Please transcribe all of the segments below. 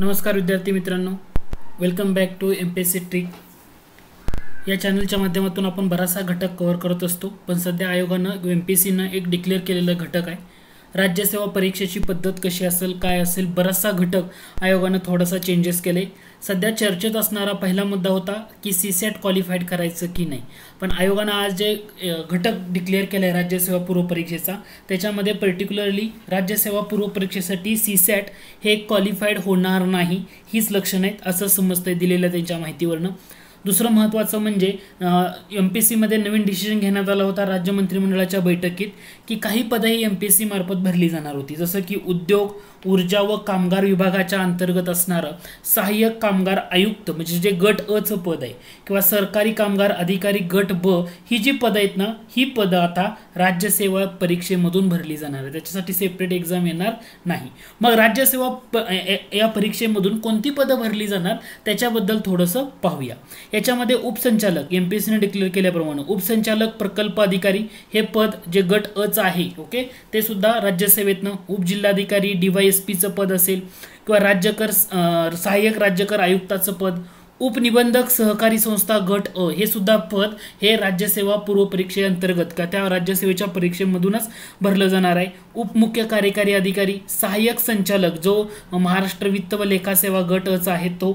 नमस्कार विद्यार्थी मित्रांनो welcome back to M P C trick या चॅनलच्या माध्यमातून आपण बराचसा घटक कव्हर करत असतो पण सध्या आयोगानं एम पी सीनं एक डिक्लेअर केलेलं घटक आहे राज्यसेवा परीक्षेची पद्धत कशी असेल काय असेल बराचसा घटक आयोगानं थोडासा चेंजेस केले सध्या चर्चेत असणारा पहिला मुद्दा होता की सी सॅट क्वालिफाईड करायचं की नाही पण आयोगानं आज जे घटक डिक्लेअर केलं आहे राज्यसेवा पूर्वपरीक्षेचा त्याच्यामध्ये पर्टिक्युलरली राज्यसेवा पूर्वपरीक्षेसाठी सी सॅट हे क्वालिफाईड होणार नाही हीच लक्षणं आहेत असं समजतंय दिलेलं त्यांच्या माहितीवरनं दुसरं महत्त्वाचं म्हणजे एम पी सीमध्ये नवीन डिसिजन घेण्यात आला होता राज्य मंत्रिमंडळाच्या बैठकीत की काही पदं ही एम पी एस मार्फत भरली जाणार होती जसं की उद्योग ऊर्जा व कामगार विभागाच्या अंतर्गत असणारं सहाय्यक कामगार आयुक्त म्हणजे जे गट अचं पद आहे किंवा सरकारी कामगार अधिकारी गट ब ही जी पदं आहेत ना ही पदं आता राज्यसेवा परीक्षेमधून भरली जाणार आहे त्याच्यासाठी सेपरेट एक्झाम येणार नाही मग राज्यसेवा या परीक्षेमधून कोणती पदं भरली जाणार त्याच्याबद्दल थोडंसं पाहूया याच्यामध्ये उपसंचालक एम पी एस सीने डिक्लेअर केल्याप्रमाणे उपसंचालक प्रकल्प अधिकारी हे पद जे गट अच आहे ओके ते सुद्धा राज्यसेवेतनं उपजिल्हाधिकारी डीवायएसपीचं पद असेल किंवा राज्यकर सहाय्यक राज्यकर आयुक्ताचं पद उपनिबंधक सहकारी संस्था गट अ हे सुद्धा पद हे राज्यसेवा पूर्व परीक्षेअंतर्गत का त्या राज्यसेवेच्या परीक्षेमधूनच भरलं जाणार आहे उपमुख्य कार्यकारी अधिकारी सहाय्यक संचालक जो महाराष्ट्र वित्त व लेखा सेवा गट अचा आहे तो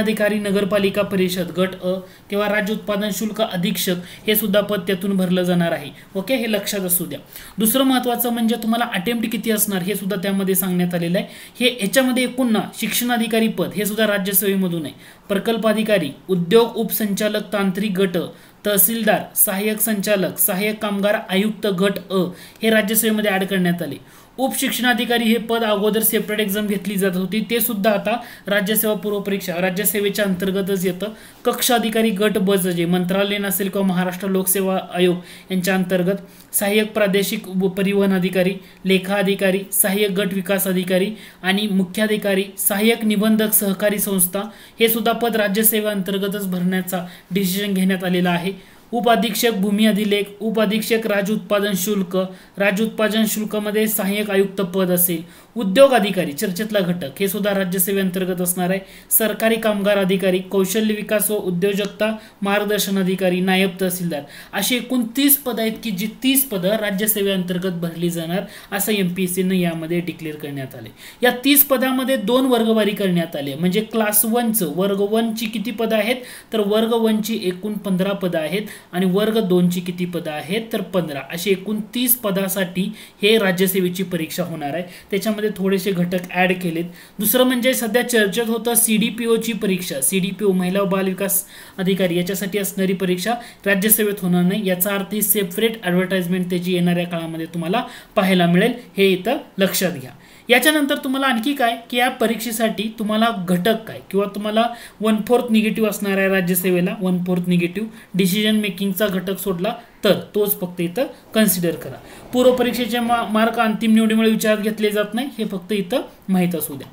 अधिकारी नगरपालिका परिषद गट अ किंवा राज्य उत्पादन शुल्क अधीक्षक हे सुद्धा पद त्यातून भरलं जाणार आहे ओके हे लक्षात असू द्या दुसरं महत्त्वाचं म्हणजे तुम्हाला अटेम्प्ट किती असणार हे सुद्धा त्यामध्ये सांगण्यात आलेलं आहे हे याच्यामध्ये एकूण ना शिक्षणाधिकारी पद हे सुद्धा राज्यसेवेमधून आहे प्रकल्प प्रकल्प अधिकारी उद्योग उपसंचालक तांत्रिक गट तहसीलदार सहाय्यक संचालक सहाय्यक कामगार आयुक्त गट अ हे राज्यसेवेमध्ये ॲड करण्यात आले उपशिक्षणाधिकारी हे पद अगोदर सेपरेट एक्झाम घेतली जात होती ते सुद्धा आता राज्यसेवा पूर्वपरीक्षा राज्यसेवेच्या अंतर्गतच येतं कक्ष अधिकारी गट बज जे मंत्रालय असेल किंवा महाराष्ट्र लोकसेवा आयोग यांच्या अंतर्गत सहाय्यक प्रादेशिक परिवहन अधिकारी लेखा अधिकारी सहाय्यक गट विकास अधिकारी आणि मुख्याधिकारी सहाय्यक निबंधक सहकारी संस्था हे सुद्धा पद राज्यसेवेअंतर्गतच भरण्याचा डिसिजन घेण्यात आलेला आहे उप अधीक्षक भूमी अधिलेख उप अधीक्षक राज्य उत्पादन शुल्क राज्य उत्पादन मध्ये सहाय्यक आयुक्त पद असेल उद्योग अधिकारी चर्चेतला घटक हे सुद्धा राज्यसेवेअंतर्गत असणार आहे सरकारी कामगार अधिकारी कौशल्य विकास व उद्योजकता मार्गदर्शन अधिकारी नायब तहसीलदार अशी एकूण तीस पदं आहेत की जी तीस पदं राज्यसेवेअंतर्गत भरली जाणार असं एम पी एस सीनं यामध्ये डिक्लेअर करण्यात आले या तीस पदामध्ये दोन वर्गवारी करण्यात आले म्हणजे क्लास वनचं वर्ग वनची किती पदं आहेत तर वर्ग वनची एकूण पंधरा पदं आहेत आणि वर्ग दोनची किती पदं आहेत तर पंधरा अशी एकूण तीस पदासाठी हे राज्यसेवेची परीक्षा होणार आहे त्याच्यामध्ये थोडेसे घटक ॲड केलेत दुसरं म्हणजे सध्या चर्चेत होतं सी डी पी ओची परीक्षा सी डी पी ओ महिला व विकास अधिकारी याच्यासाठी असणारी परीक्षा राज्यसेवेत होणार नाही याचा अर्थ ही सेपरेट ॲडव्हर्टाइजमेंट त्याची येणाऱ्या काळामध्ये तुम्हाला पाहायला मिळेल हे इथं लक्षात घ्या याच्यानंतर तुम्हाला आणखी काय की या परीक्षेसाठी तुम्हाला घटक काय किंवा तुम्हाला वन फोर्थ निगेटिव्ह असणार आहे राज्यसेवेला वन फोर्थ निगेटिव्ह डिसिजन मेकिंगचा घटक सोडला तर तोच फक्त इथं कन्सिडर करा पूर्वपरीक्षेचे मा मार्क अंतिम निवडीमुळे विचारात घेतले जात नाही हे फक्त इथं माहीत असू द्या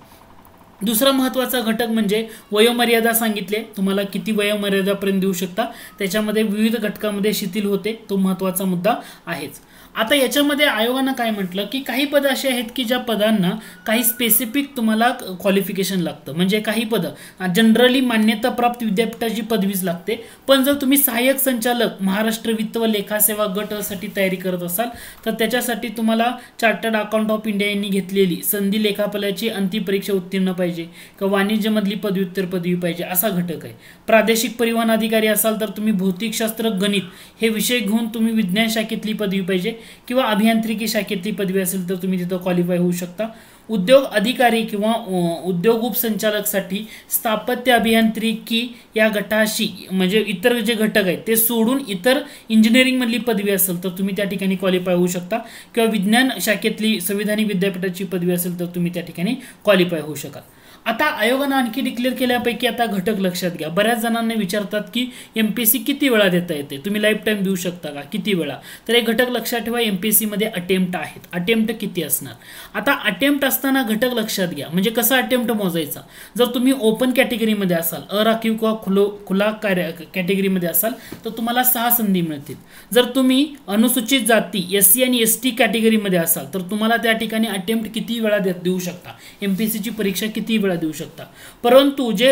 दुसरा महत्त्वाचा घटक म्हणजे वयोमर्यादा सांगितले तुम्हाला किती वयोमर्यादापर्यंत देऊ शकता त्याच्यामध्ये विविध घटकामध्ये शिथिल होते तो महत्त्वाचा मुद्दा आहेच आता याच्यामध्ये आयोगानं काय म्हटलं की काही पदं अशी आहेत की ज्या पदांना काही स्पेसिफिक तुम्हाला क्वालिफिकेशन लागतं म्हणजे काही पदं जनरली मान्यताप्राप्त विद्यापीठाची पदवीच लागते पण जर तुम्ही सहाय्यक संचालक महाराष्ट्र वित्त व लेखा सेवा गटासाठी तयारी करत असाल तर त्याच्यासाठी तुम्हाला चार्टर्ड अकाउंट ऑफ इंडिया यांनी घेतलेली संधी लेखापालाची अंतिम परीक्षा उत्तीर्ण पाहिजे किंवा वाणिज्यमधली पदव्युत्तर पदवी पाहिजे असा घटक आहे प्रादेशिक परिवहन अधिकारी असाल तर तुम्ही भौतिकशास्त्र गणित हे विषय घेऊन तुम्ही विज्ञान शाखेतली पदवी पाहिजे किंवा अभियांत्रिकी शाखेतली पदवी असेल तर तुम्ही तिथं क्वालिफाय होऊ शकता उद्योग अधिकारी किंवा उद्योग उपसंचालकसाठी स्थापत्य अभियांत्रिकी या गटाशी म्हणजे इतर जे घटक आहेत ते सोडून इतर इंजिनिअरिंगमधली पदवी असेल तर तुम्ही त्या ठिकाणी क्वालिफाय होऊ शकता किंवा विज्ञान शाखेतली संविधानिक विद्यापीठाची पदवी असेल तर तुम्ही त्या ठिकाणी क्वालिफाय होऊ शकाल आता आयोगानं आणखी डिक्लेअर केल्यापैकी आता घटक लक्षात घ्या बऱ्याच जणांना विचारतात की एम पी एस सी किती वेळा देता येते तुम्ही लाईफ टाईम देऊ शकता का किती वेळा तर हे घटक लक्षात ठेवा एम पी अटेम्प्ट आहेत अटेम्प्ट किती असणार आता अटेम्प्ट असताना घटक लक्षात घ्या म्हणजे कसा अटेम्प्ट मोजायचा जर तुम्ही ओपन कॅटेगरीमध्ये असाल अराखीव किंवा खुलो खुला कार्य कॅटेगरीमध्ये असाल तर तुम्हाला सहा संधी मिळतील जर तुम्ही अनुसूचित जाती एस सी आणि एस टी कॅटेगरीमध्ये असाल तर तुम्हाला त्या ठिकाणी अटेम्प्ट किती वेळा देऊ शकता एम पी परीक्षा किती वेळा देऊ शकता परंतु जे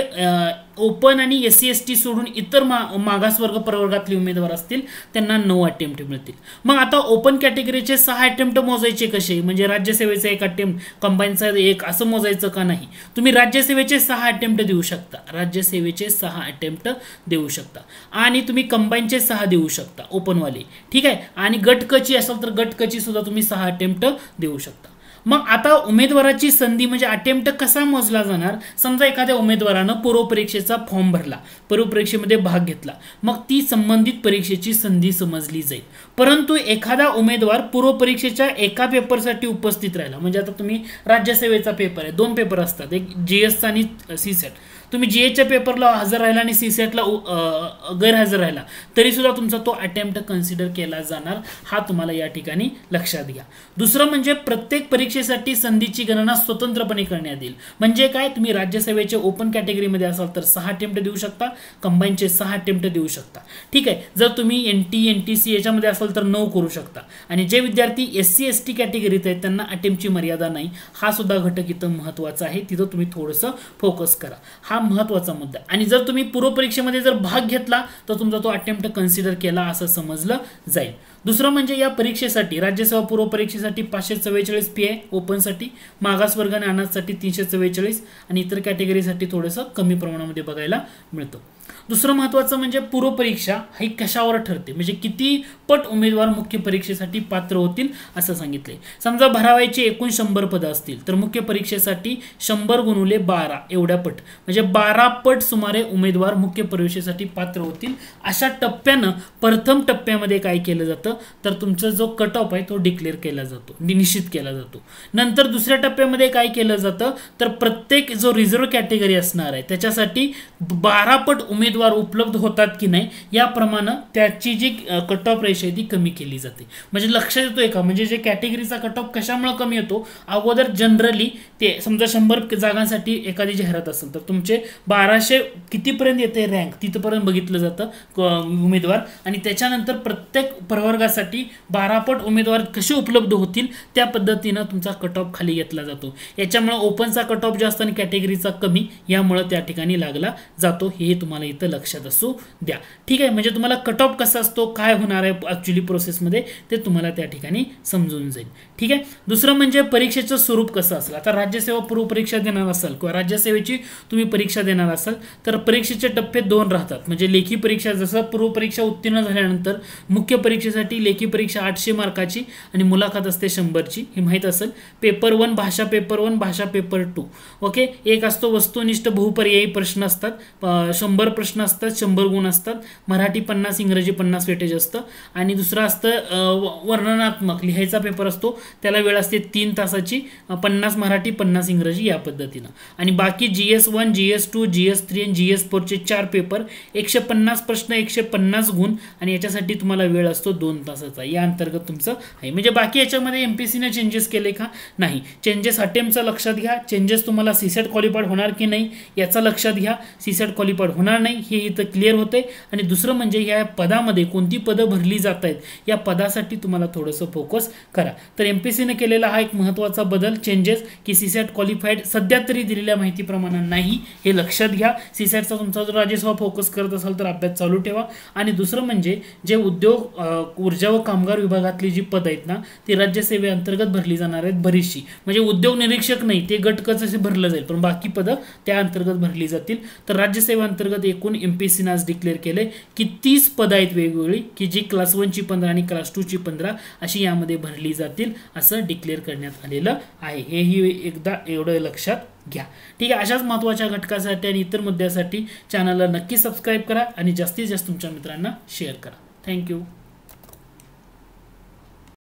ओपन आणि एस सी एस टी सोडून इतर मा मागासवर्ग प्रवर्गातले उमेदवार असतील त्यांना नऊ अटेम्प्ट मिळतील मग आता ओपन कॅटेगरीचे सहा अटेम्प्ट मोजायचे कसे म्हणजे राज्यसेवेचे एक अटेम्प्ट कंबाईनचा एक असं मोजायचं का नाही तुम्ही राज्यसेवेचे सहा अटेम्प्ट देऊ शकता राज्यसेवेचे सहा अटेम्प्ट देऊ शकता आणि तुम्ही कंबाईनचे सहा देऊ शकता ओपनवाले ठीक आहे आणि गटकची असेल तर गटकची सुद्धा तुम्ही सहा अटेम्प्ट देऊ शकता मग आता उमेदवाराची संधी म्हणजे अटेम्प्ट कसा मोजला जाणार समजा एखाद्या उमेदवारानं पूर्वपरीक्षेचा फॉर्म भरला पूर्वपरीक्षेमध्ये भाग घेतला मग ती संबंधित परीक्षेची संधी समजली जाईल परंतु एखादा उमेदवार पूर्वपरीक्षेच्या एका पेपरसाठी उपस्थित राहिला म्हणजे आता तुम्ही राज्यसेवेचा पेपर आहे दोन पेपर असतात एक जी आणि सी सेट तुम्ही जी एचच्या पेपरला हजर राहिला आणि सी सी एटला गैरहजर राहिला तरीसुद्धा तुमचा तो अटेम्प्ट कन्सिडर केला जाणार हा तुम्हाला या ठिकाणी लक्षात घ्या दुसरं म्हणजे प्रत्येक परीक्षेसाठी संधीची गणना स्वतंत्रपणे करण्यात येईल म्हणजे काय तुम्ही राज्यसभेचे ओपन कॅटेगरीमध्ये असाल तर सहा अटेम्प्ट देऊ शकता कंबाईनचे सहा अटेम्प्ट देऊ शकता ठीक आहे जर तुम्ही N T N T C याच्यामध्ये असाल तर नऊ करू शकता आणि जे विद्यार्थी एस सी एस टी कॅटेगरीत आहेत त्यांना अटेम्प्टची मर्यादा नाही हा सुद्धा घटक इथं महत्त्वाचा आहे तिथं तुम्ही थोडंसं फोकस करा हा महत्वाचा मुद्दा आणि जर तुम्ही पूर्वपरीक्षेमध्ये जर भाग घेतला तर तुमचा तो अटेम्प्ट कन्सिडर केला असं समजलं जाईल दुसरं म्हणजे या परीक्षेसाठी राज्यसभा पूर्व परीक्षेसाठी पाचशे चव्वेचाळीस पी आहे ओपनसाठी मागासवर्ग आणि अनाथसाठी तीनशे चव्वेचाळीस आणि इतर कॅटेगरीसाठी थोडंसं कमी प्रमाणामध्ये बघायला मिळतं दुसरं महत्त्वाचं म्हणजे पूर्वपरीक्षा ही कशावर ठरते म्हणजे किती पट उमेदवार मुख्य परीक्षेसाठी पात्र होतील असं सांगितले समजा भरावायचे एकूण शंभर पदं असतील तर मुख्य परीक्षेसाठी शंभर गुणुले बारा एवढ्या पट म्हणजे बारा पट सुमारे उमेदवार मुख्य परीक्षेसाठी पात्र होतील अशा टप्प्यानं प्रथम टप्प्यामध्ये काय केलं जातं तर तुमचा जो कट ऑफ आहे तो डिक्लेअर केला जातो निश्चित केला जातो नंतर दुसऱ्या टप्प्यामध्ये काय केलं जातं तर प्रत्येक जो रिझर्व कॅटेगरी असणार आहे त्याच्यासाठी बारा पट उमेदवार उमेदवार उपलब्ध होतात की नाही याप्रमाणे त्याची जी कट ऑफ रेषा आहे ती कमी केली जाते म्हणजे लक्षात येतोय का म्हणजे जे कॅटेगरीचा कट ऑफ कशामुळे कमी येतो अगोदर जनरली ते समजा शंभर जागांसाठी एखादी जाहिरात असेल तर तुमचे बाराशे कितीपर्यंत येते रँक तिथपर्यंत बघितलं जातं उमेदवार आणि त्याच्यानंतर प्रत्येक प्रवर्गासाठी बारापट उमेदवार कसे उपलब्ध होतील त्या पद्धतीनं तुमचा कट ऑफ खाली घेतला जातो याच्यामुळे ओपनचा कट ऑफ जास्त आणि कॅटेगरीचा कमी यामुळे त्या ठिकाणी लागला जातो हे तुम्हाला इथं फक्त लक्षात असू द्या ठीक आहे म्हणजे तुम्हाला कट ऑफ कसा असतो काय होणार आहे प्रोसेस प्रोसेसमध्ये ते तुम्हाला त्या ठिकाणी समजून जाईल ठीक आहे दुसरं म्हणजे परीक्षेचं स्वरूप कसं असेल आता राज्यसेवा पूर्व परीक्षा देणार असाल किंवा राज्यसेवेची तुम्ही परीक्षा देणार असाल तर परीक्षेचे टप्पे दोन राहतात म्हणजे लेखी परीक्षा जसं पूर्वपरीक्षा उत्तीर्ण झाल्यानंतर मुख्य परीक्षेसाठी लेखी परीक्षा आठशे मार्काची आणि मुलाखत असते शंभरची हे माहीत असेल पेपर वन भाषा पेपर वन भाषा पेपर टू ओके एक असतो वस्तुनिष्ठ बहुपर्यायी प्रश्न असतात शंभर प्रश्न प्रश्न असतात शंभर गुण असतात मराठी पन्नास इंग्रजी पन्नास वेटेज असतं आणि दुसरं असतं वर्णनात्मक लिहायचा पेपर असतो त्याला वेळ असते तीन तासाची पन्नास मराठी पन्नास इंग्रजी या पद्धतीनं आणि बाकी G S one G S two G S three आणि जी एस फोरचे चार पेपर एकशे पन्नास प्रश्न एकशे पन्नास गुण आणि याच्यासाठी तुम्हाला वेळ असतो दोन तासाचा या अंतर्गत तुमचं आहे म्हणजे बाकी याच्यामध्ये एम पी सीने चेंजेस केले का नाही चेंजेस अटेम्पचा लक्षात घ्या चेंजेस तुम्हाला सीसेट क्वालिफाईड होणार की नाही याचा लक्षात घ्या सीसेट क्वालिफाईड होणार नाही हे इथं क्लिअर होते आहे आणि दुसरं म्हणजे या पदामध्ये कोणती पदं भरली जात आहेत या पदासाठी तुम्हाला थोडंसं फोकस करा तर एम पी केलेला हा एक महत्त्वाचा बदल चेंजेस की सी सॅट क्वालिफाईड सध्या तरी दिलेल्या माहितीप्रमाणे नाही हे लक्षात घ्या सी सॅटचा तुमचा जर राजेसभा फोकस करत असाल तर अभ्यास चालू ठेवा आणि दुसरं म्हणजे जे उद्योग ऊर्जा व कामगार विभागातली जी पदं आहेत ना ती राज्यसेवेअंतर्गत भरली जाणार आहेत बरीचशी म्हणजे उद्योग निरीक्षक नाही ते गटकच असे भरलं जाईल पण बाकी पदं त्या अंतर्गत भरली जातील तर राज्यसेवेअंतर्गत एकूण एकूण एम पी एस सीनं आज डिक्लेअर केलं की तीस पदं आहेत वेगवेगळी की जी क्लास वनची पंधरा आणि क्लास टूची पंधरा अशी यामध्ये भरली जातील असं डिक्लेअर करण्यात आलेलं आहे हेही एकदा एवढं लक्षात घ्या ठीक आहे अशाच महत्त्वाच्या घटकासाठी आणि इतर मुद्द्यासाठी चॅनलला नक्की सबस्क्राईब करा आणि जास्तीत जास्त तुमच्या मित्रांना शेअर करा थँक्यू